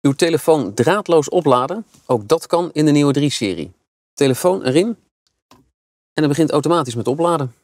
Uw telefoon draadloos opladen, ook dat kan in de nieuwe 3-serie. Telefoon erin en het begint automatisch met opladen.